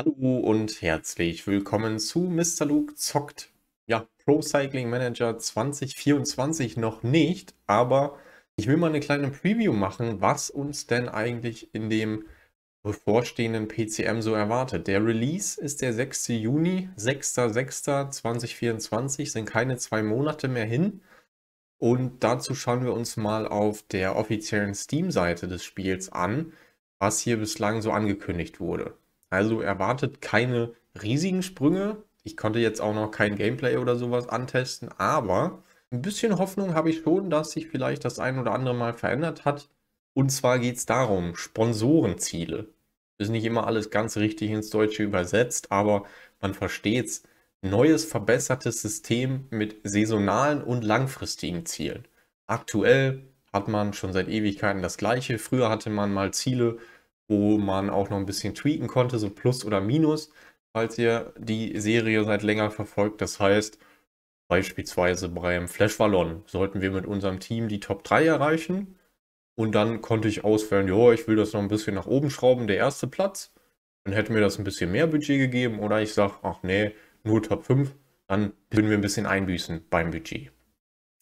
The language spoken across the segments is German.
Hallo und herzlich willkommen zu Mr. Luke zockt. Ja, Pro Cycling Manager 2024 noch nicht, aber ich will mal eine kleine Preview machen, was uns denn eigentlich in dem bevorstehenden PCM so erwartet. Der Release ist der 6. Juni, 6.6.2024, sind keine zwei Monate mehr hin. Und dazu schauen wir uns mal auf der offiziellen Steam-Seite des Spiels an, was hier bislang so angekündigt wurde. Also erwartet keine riesigen Sprünge. Ich konnte jetzt auch noch kein Gameplay oder sowas antesten, aber ein bisschen Hoffnung habe ich schon, dass sich vielleicht das ein oder andere mal verändert hat. Und zwar geht es darum, Sponsorenziele. Ist nicht immer alles ganz richtig ins Deutsche übersetzt, aber man versteht es. Neues verbessertes System mit saisonalen und langfristigen Zielen. Aktuell hat man schon seit Ewigkeiten das gleiche. Früher hatte man mal Ziele wo man auch noch ein bisschen tweaken konnte, so Plus oder Minus, falls ihr die Serie seit länger verfolgt. Das heißt, beispielsweise beim Flash Vallon sollten wir mit unserem Team die Top 3 erreichen. Und dann konnte ich auswählen, ja, ich will das noch ein bisschen nach oben schrauben, der erste Platz. Dann hätte mir das ein bisschen mehr Budget gegeben. Oder ich sage, ach nee, nur Top 5. Dann würden wir ein bisschen einbüßen beim Budget.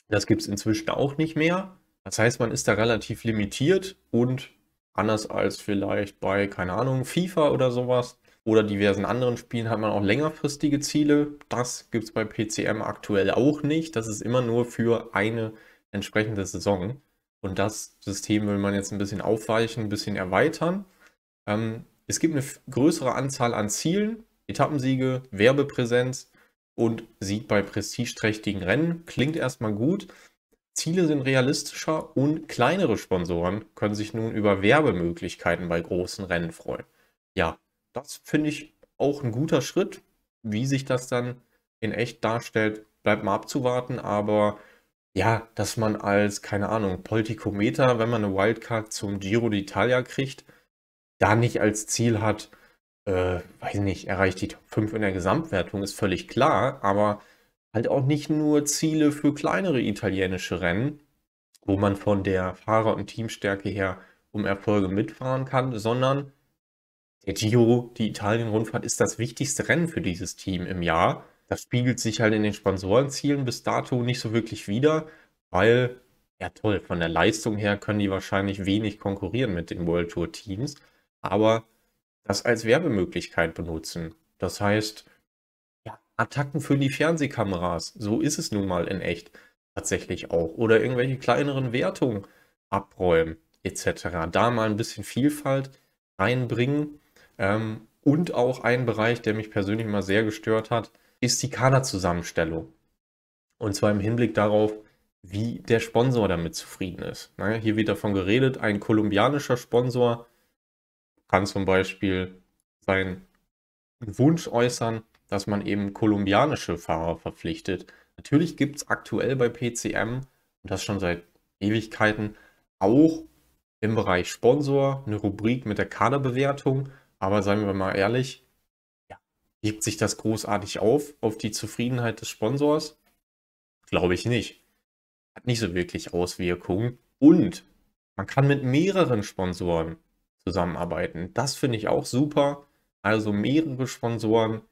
Das gibt es inzwischen auch nicht mehr. Das heißt, man ist da relativ limitiert und Anders als vielleicht bei, keine Ahnung, FIFA oder sowas oder diversen anderen Spielen hat man auch längerfristige Ziele. Das gibt es bei PCM aktuell auch nicht. Das ist immer nur für eine entsprechende Saison. Und das System will man jetzt ein bisschen aufweichen, ein bisschen erweitern. Ähm, es gibt eine größere Anzahl an Zielen, Etappensiege, Werbepräsenz und Sieg bei prestigeträchtigen Rennen. Klingt erstmal gut. Ziele sind realistischer und kleinere Sponsoren können sich nun über Werbemöglichkeiten bei großen Rennen freuen. Ja, das finde ich auch ein guter Schritt. Wie sich das dann in echt darstellt, bleibt mal abzuwarten, aber ja, dass man als, keine Ahnung, Politikometer, wenn man eine Wildcard zum Giro d'Italia kriegt, da nicht als Ziel hat, äh, weiß nicht, erreicht die Top 5 in der Gesamtwertung, ist völlig klar, aber halt auch nicht nur Ziele für kleinere italienische Rennen, wo man von der Fahrer- und Teamstärke her um Erfolge mitfahren kann, sondern der Giro, die Italien-Rundfahrt, ist das wichtigste Rennen für dieses Team im Jahr. Das spiegelt sich halt in den Sponsorenzielen bis dato nicht so wirklich wider, weil, ja toll, von der Leistung her können die wahrscheinlich wenig konkurrieren mit den World Tour Teams, aber das als Werbemöglichkeit benutzen. Das heißt, Attacken für die Fernsehkameras. So ist es nun mal in echt tatsächlich auch. Oder irgendwelche kleineren Wertungen abräumen etc. Da mal ein bisschen Vielfalt reinbringen. Ähm, und auch ein Bereich, der mich persönlich immer sehr gestört hat, ist die Kaderzusammenstellung. Und zwar im Hinblick darauf, wie der Sponsor damit zufrieden ist. Ne, hier wird davon geredet, ein kolumbianischer Sponsor kann zum Beispiel seinen Wunsch äußern, dass man eben kolumbianische Fahrer verpflichtet. Natürlich gibt es aktuell bei PCM, und das schon seit Ewigkeiten, auch im Bereich Sponsor eine Rubrik mit der Kaderbewertung. Aber seien wir mal ehrlich, ja, hebt sich das großartig auf, auf die Zufriedenheit des Sponsors? Glaube ich nicht. Hat nicht so wirklich Auswirkungen. Und man kann mit mehreren Sponsoren zusammenarbeiten. Das finde ich auch super. Also mehrere Sponsoren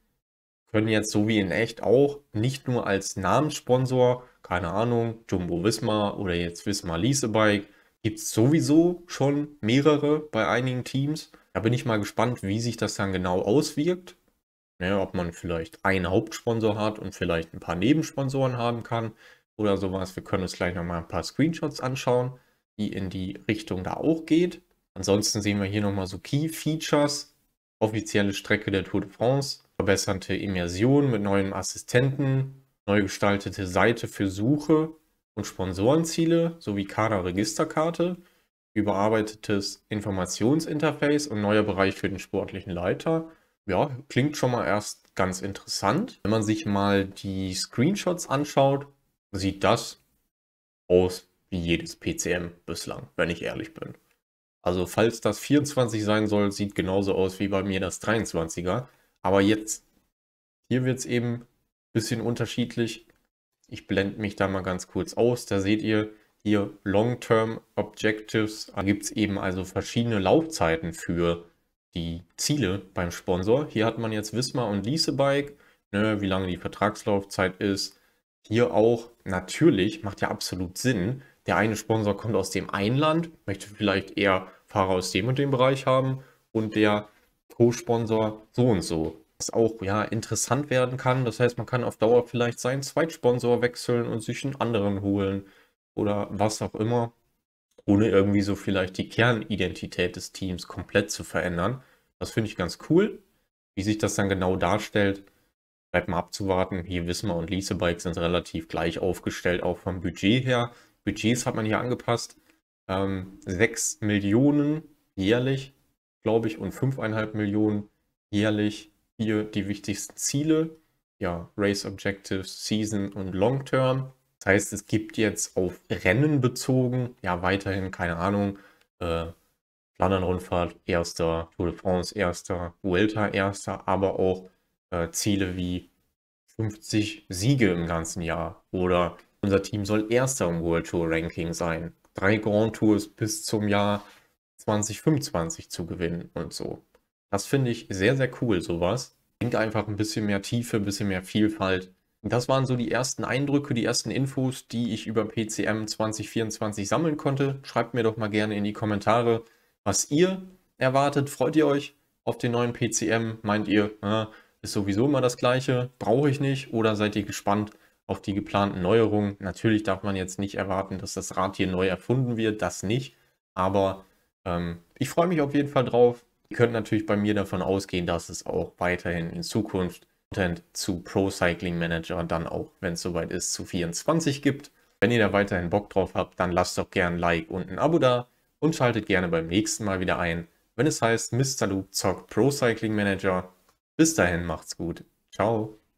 können jetzt so wie in echt auch nicht nur als Namenssponsor, keine Ahnung, Jumbo Visma oder jetzt Visma Bike, gibt es sowieso schon mehrere bei einigen Teams. Da bin ich mal gespannt, wie sich das dann genau auswirkt. Ne, ob man vielleicht einen Hauptsponsor hat und vielleicht ein paar Nebensponsoren haben kann oder sowas. Wir können uns gleich nochmal ein paar Screenshots anschauen, die in die Richtung da auch geht. Ansonsten sehen wir hier nochmal so Key Features, offizielle Strecke der Tour de France, verbesserte Immersion mit neuen Assistenten, neu gestaltete Seite für Suche und Sponsorenziele sowie Kaderregisterkarte, überarbeitetes Informationsinterface und neuer Bereich für den sportlichen Leiter. Ja, klingt schon mal erst ganz interessant. Wenn man sich mal die Screenshots anschaut, sieht das aus wie jedes PCM bislang, wenn ich ehrlich bin. Also falls das 24 sein soll, sieht genauso aus wie bei mir das 23er. Aber jetzt, hier wird es eben ein bisschen unterschiedlich. Ich blende mich da mal ganz kurz aus. Da seht ihr hier Long-Term Objectives. Da gibt es eben also verschiedene Laufzeiten für die Ziele beim Sponsor. Hier hat man jetzt Wismar und Leasebike, ne, wie lange die Vertragslaufzeit ist. Hier auch, natürlich, macht ja absolut Sinn. Der eine Sponsor kommt aus dem einen Land, möchte vielleicht eher Fahrer aus dem und dem Bereich haben und der Co-Sponsor so und so. Was auch ja interessant werden kann. Das heißt, man kann auf Dauer vielleicht seinen Zweitsponsor wechseln und sich einen anderen holen oder was auch immer, ohne irgendwie so vielleicht die Kernidentität des Teams komplett zu verändern. Das finde ich ganz cool. Wie sich das dann genau darstellt, bleibt mal abzuwarten. Hier Wismar und Leasebike sind relativ gleich aufgestellt, auch vom Budget her. Budgets hat man hier angepasst. Ähm, 6 Millionen jährlich glaube ich, und 5,5 Millionen jährlich. Hier die wichtigsten Ziele, ja, Race Objectives, Season und Long Term. Das heißt, es gibt jetzt auf Rennen bezogen, ja, weiterhin, keine Ahnung, äh, Flandern-Rundfahrt, erster, Tour de France, erster, Vuelta, erster, aber auch äh, Ziele wie 50 Siege im ganzen Jahr oder unser Team soll erster im World Tour Ranking sein. Drei Grand Tours bis zum Jahr 2025 zu gewinnen und so. Das finde ich sehr, sehr cool, sowas. Bringt einfach ein bisschen mehr Tiefe, ein bisschen mehr Vielfalt. Und das waren so die ersten Eindrücke, die ersten Infos, die ich über PCM 2024 sammeln konnte. Schreibt mir doch mal gerne in die Kommentare, was ihr erwartet. Freut ihr euch auf den neuen PCM? Meint ihr, äh, ist sowieso immer das gleiche, brauche ich nicht? Oder seid ihr gespannt auf die geplanten Neuerungen? Natürlich darf man jetzt nicht erwarten, dass das Rad hier neu erfunden wird, das nicht. Aber ähm, ich freue mich auf jeden Fall drauf. Ihr könnt natürlich bei mir davon ausgehen, dass es auch weiterhin in Zukunft Content zu Pro Cycling Manager dann auch, wenn es soweit ist, zu 24 gibt. Wenn ihr da weiterhin Bock drauf habt, dann lasst doch gerne ein Like und ein Abo da und schaltet gerne beim nächsten Mal wieder ein, wenn es heißt Mr. Loop zockt Pro Cycling Manager. Bis dahin macht's gut. Ciao.